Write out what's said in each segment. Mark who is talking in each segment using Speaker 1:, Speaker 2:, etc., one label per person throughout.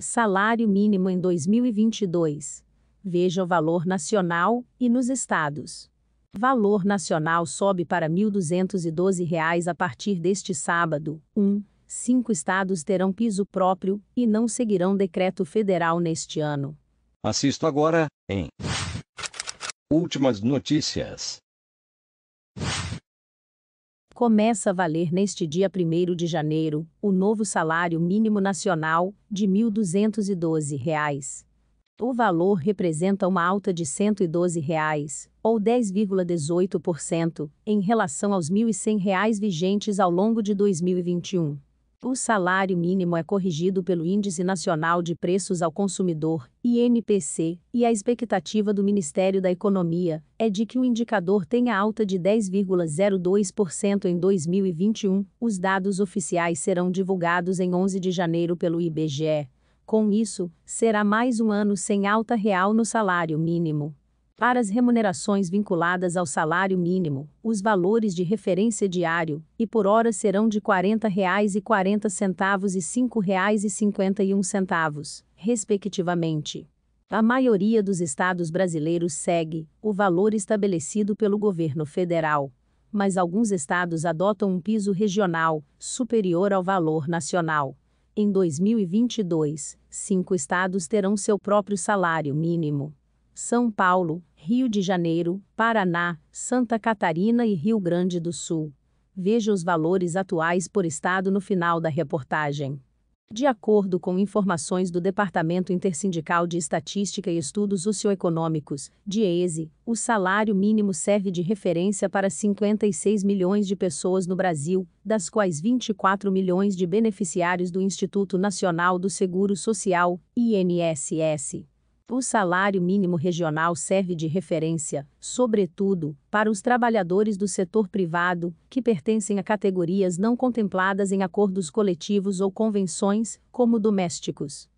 Speaker 1: Salário mínimo em 2022. Veja o valor nacional e nos estados. Valor nacional sobe para R$ 1.212 a partir deste sábado. 1. Um, cinco estados terão piso próprio e não seguirão decreto federal neste ano.
Speaker 2: Assisto agora, em Últimas notícias.
Speaker 1: Começa a valer neste dia 1 de janeiro o novo salário mínimo nacional de R$ 1.212. O valor representa uma alta de R$ 112, ou 10,18%, em relação aos R$ 1.100 vigentes ao longo de 2021. O salário mínimo é corrigido pelo Índice Nacional de Preços ao Consumidor, INPC, e a expectativa do Ministério da Economia é de que o indicador tenha alta de 10,02% em 2021. Os dados oficiais serão divulgados em 11 de janeiro pelo IBGE. Com isso, será mais um ano sem alta real no salário mínimo para as remunerações vinculadas ao salário mínimo, os valores de referência diário e por hora serão de R$ 40,40 e R$ 5,51, respectivamente. A maioria dos estados brasileiros segue o valor estabelecido pelo governo federal, mas alguns estados adotam um piso regional superior ao valor nacional. Em 2022, cinco estados terão seu próprio salário mínimo. São Paulo, Rio de Janeiro, Paraná, Santa Catarina e Rio Grande do Sul. Veja os valores atuais por estado no final da reportagem. De acordo com informações do Departamento Intersindical de Estatística e Estudos Socioeconômicos, DIESE, o salário mínimo serve de referência para 56 milhões de pessoas no Brasil, das quais 24 milhões de beneficiários do Instituto Nacional do Seguro Social, INSS. O salário mínimo regional serve de referência, sobretudo, para os trabalhadores do setor privado, que pertencem a categorias não contempladas em acordos coletivos ou convenções, como domésticos.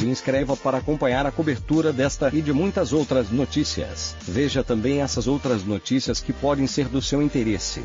Speaker 2: Se inscreva para acompanhar a cobertura desta e de muitas outras notícias. Veja também essas outras notícias que podem ser do seu interesse.